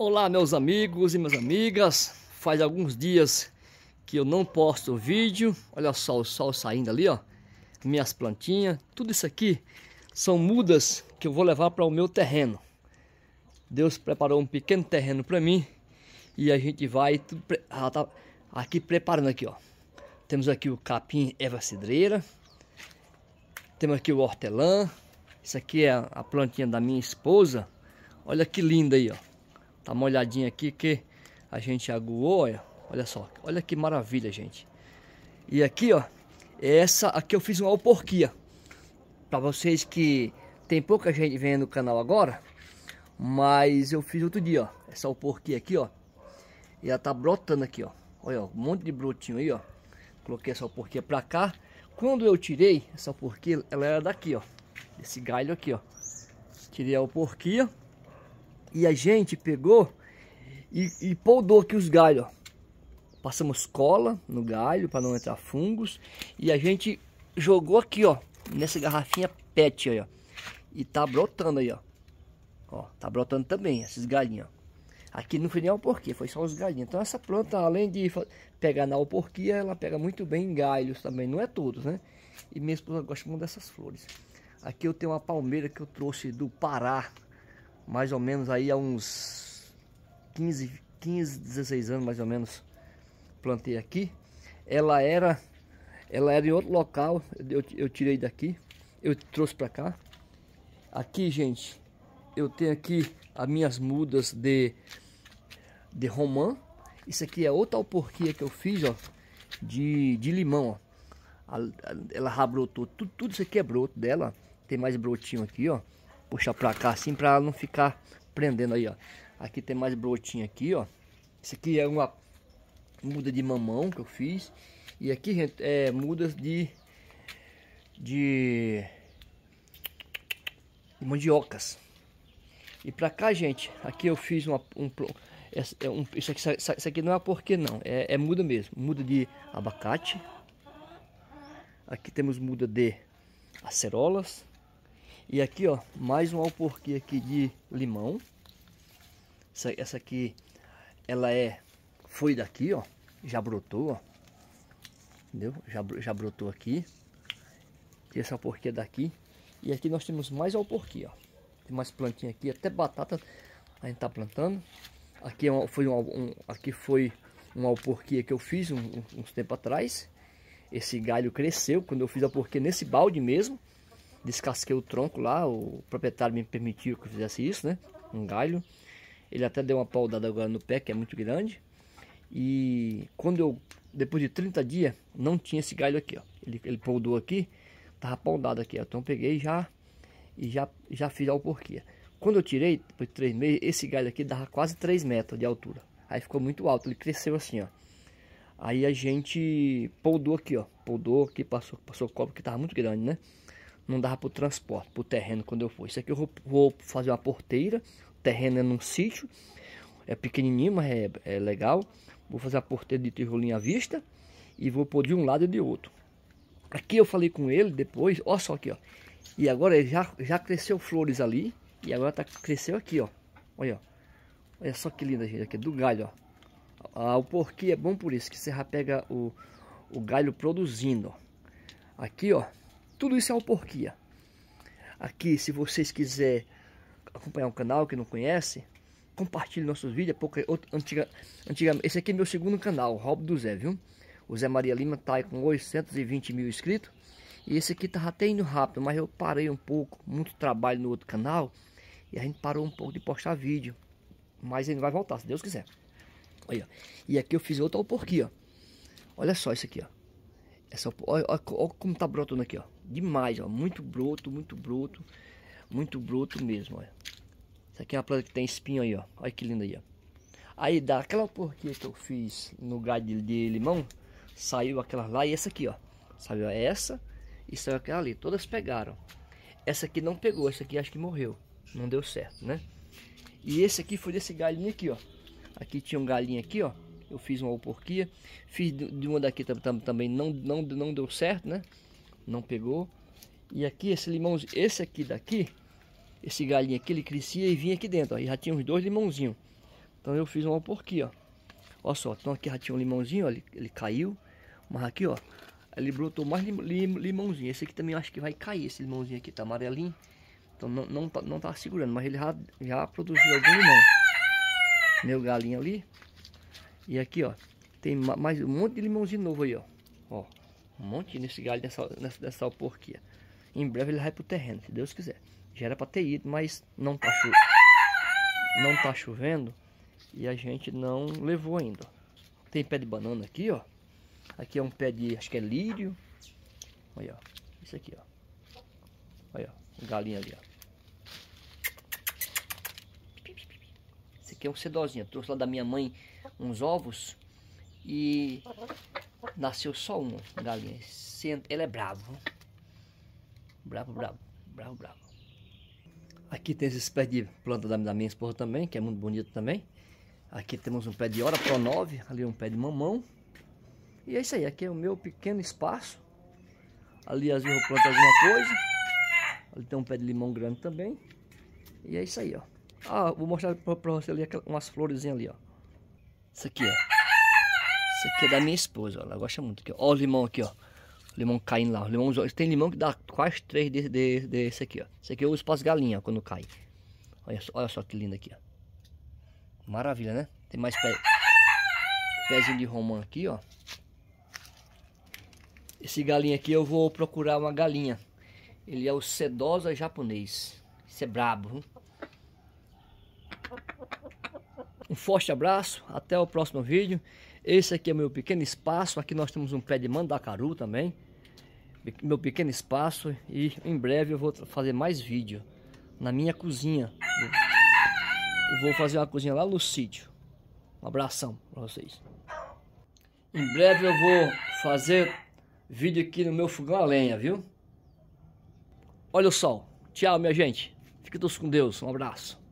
Olá meus amigos e minhas amigas, faz alguns dias que eu não posto vídeo, olha só o sol saindo ali ó, minhas plantinhas, tudo isso aqui são mudas que eu vou levar para o meu terreno. Deus preparou um pequeno terreno para mim e a gente vai, tudo, ela ah, tá aqui preparando aqui ó, temos aqui o capim eva cidreira, temos aqui o hortelã, isso aqui é a plantinha da minha esposa, olha que linda aí ó Tá molhadinha aqui que a gente aguou, olha. Olha só, olha que maravilha, gente. E aqui, ó, é essa aqui eu fiz uma alporquia. Para vocês que tem pouca gente vendo o canal agora, mas eu fiz outro dia, ó. Essa alporquia aqui, ó. E ela tá brotando aqui, ó. Olha, ó, um monte de brotinho aí, ó. Coloquei essa alporquia para cá. Quando eu tirei essa alporquia, ela era daqui, ó. Esse galho aqui, ó. Tirei a alporquia e a gente pegou e, e podou aqui os galhos, ó. Passamos cola no galho para não entrar fungos. E a gente jogou aqui, ó, nessa garrafinha pet aí, ó. E tá brotando aí, ó. Ó, tá brotando também esses galhinhos, Aqui não foi nem porquê foi só os galhinhos. Então essa planta, além de pegar na alporquia, ela pega muito bem em galhos também. Não é todos, né? E mesmo eu gosto muito dessas flores. Aqui eu tenho uma palmeira que eu trouxe do Pará mais ou menos aí há uns 15, 15 16 anos mais ou menos plantei aqui. Ela era ela era em outro local, eu, eu tirei daqui, eu trouxe para cá. Aqui, gente, eu tenho aqui as minhas mudas de de romã. Isso aqui é outra alporquia que eu fiz, ó, de, de limão, ó. Ela rabrotou, tudo, tudo isso aqui é broto dela. Tem mais brotinho aqui, ó puxar pra cá assim pra ela não ficar prendendo aí, ó. Aqui tem mais brotinho aqui, ó. Isso aqui é uma muda de mamão que eu fiz. E aqui, gente, é mudas de... De... de mandiocas. E pra cá, gente, aqui eu fiz uma, um, é um, isso, aqui, isso aqui não é porque não, é, é muda mesmo. Muda de abacate. Aqui temos muda de acerolas. E aqui, ó, mais um alporquê aqui de limão. Essa, essa aqui, ela é, foi daqui, ó, já brotou, ó. Entendeu? Já, já brotou aqui. E essa alporquê é daqui. E aqui nós temos mais alporquê, ó. Tem mais plantinha aqui, até batata a gente tá plantando. Aqui é uma, foi um, um, aqui foi um alporquê que eu fiz um, uns atrás. Esse galho cresceu quando eu fiz a porquê nesse balde mesmo descasquei o tronco lá, o proprietário me permitiu que eu fizesse isso, né? Um galho. Ele até deu uma paudada agora no pé, que é muito grande. E quando eu, depois de 30 dias, não tinha esse galho aqui, ó. Ele, ele poldou aqui, tava paudado aqui, ó. Então peguei já e já, já fiz a porquê. Quando eu tirei, depois de 3 meses, esse galho aqui dava quase 3 metros de altura. Aí ficou muito alto, ele cresceu assim, ó. Aí a gente poudou aqui, ó. Poudou aqui, passou, passou cobre que tava muito grande, né? não dava para o transporte, para o terreno quando eu for. Isso aqui eu vou, vou fazer uma porteira, o terreno é num sítio, é pequenininho, mas é, é legal. Vou fazer a porteira de tijolinho à vista e vou pôr de um lado e de outro. Aqui eu falei com ele depois, olha só aqui, ó. E agora ele já, já cresceu flores ali e agora tá, cresceu aqui, ó. Olha, olha só que linda, gente, aqui é do galho, ó. Ah, o porquê é bom por isso, que você já pega o, o galho produzindo, ó. Aqui, ó, tudo isso é alporquia. Aqui, se vocês quiserem acompanhar o um canal que não conhece, compartilhe nossos vídeos. É Porque antiga, antiga, esse aqui é meu segundo canal, Rob do Zé, viu? O Zé Maria Lima tá com 820 mil inscritos. E esse aqui tá até indo rápido, mas eu parei um pouco, muito trabalho no outro canal. E a gente parou um pouco de postar vídeo. Mas ele vai voltar, se Deus quiser. Olha, e aqui eu fiz outra alporquia. Olha só isso aqui, ó. Essa, olha, olha, olha como tá brotando aqui, ó. Demais, ó. Muito broto, muito broto. Muito broto mesmo, ó. Isso aqui é uma planta que tem espinho aí, ó. Olha que linda aí, ó. Aí daquela porquê que eu fiz no galho de limão, saiu aquela lá e essa aqui, ó. Saiu essa e saiu aquela ali. Todas pegaram. Essa aqui não pegou, essa aqui acho que morreu. Não deu certo, né? E esse aqui foi desse galinho aqui, ó. Aqui tinha um galinho aqui, ó. Eu fiz uma porquia. Fiz de uma daqui também, não, não, não deu certo, né? não pegou. E aqui esse limão, esse aqui daqui, esse galinho aqui, ele crescia e vinha aqui dentro, ó, e já tinha uns dois limãozinhos. Então eu fiz uma porquinha, ó. Olha só, então aqui já tinha um limãozinho, ó, ele, ele caiu, mas aqui, ó, ele brotou mais lim, lim, limãozinho. Esse aqui também acho que vai cair, esse limãozinho aqui, tá amarelinho. Então não, não, tá, não tá segurando, mas ele já, já produziu algum limão. Meu galinho ali. E aqui, ó, tem mais um monte de limãozinho novo aí, ó. Ó, um monte nesse galho, nessa, nessa, alporquia. Em breve ele vai pro terreno, se Deus quiser. Já era para ter ido, mas não tá, cho não tá chovendo. E a gente não levou ainda. Tem pé de banana aqui, ó. Aqui é um pé de, acho que é lírio. Olha, ó. Isso aqui, ó. Olha, ó. Galinha ali, ó. Esse aqui é um cedozinho. Eu trouxe lá da minha mãe uns ovos. E Nasceu só uma galinha. Ele é bravo. Bravo, bravo, bravo, bravo. Aqui tem esses pés de planta da minha esposa também, que é muito bonito também. Aqui temos um pé de hora pro 9, ali um pé de mamão. E é isso aí, aqui é o meu pequeno espaço. Ali às vezes eu planto alguma coisa. Ali tem um pé de limão grande também. E é isso aí, ó. Ah, vou mostrar pra, pra você ali aquelas, umas florezinhas ali, ó. Isso aqui, ó. Isso aqui é da minha esposa, ó, ela gosta muito. Aqui, ó. ó o limão aqui, ó. O limão caindo lá. O limão, tem limão que dá quase três desse, desse, desse aqui, ó. Esse aqui eu uso para as galinhas ó, quando cai. Olha só, olha só que lindo aqui, ó. Maravilha, né? Tem mais pé. Pezinho de romã aqui, ó. Esse galinha aqui eu vou procurar uma galinha. Ele é o sedosa japonês. Isso é brabo. Um forte abraço, até o próximo vídeo. Esse aqui é o meu pequeno espaço. Aqui nós temos um pé de mandacaru também. Meu pequeno espaço. E em breve eu vou fazer mais vídeo na minha cozinha. Eu vou fazer uma cozinha lá no sítio. Um abração para vocês. Em breve eu vou fazer vídeo aqui no meu fogão a lenha, viu? Olha o sol. Tchau, minha gente. Fiquem todos com Deus. Um abraço.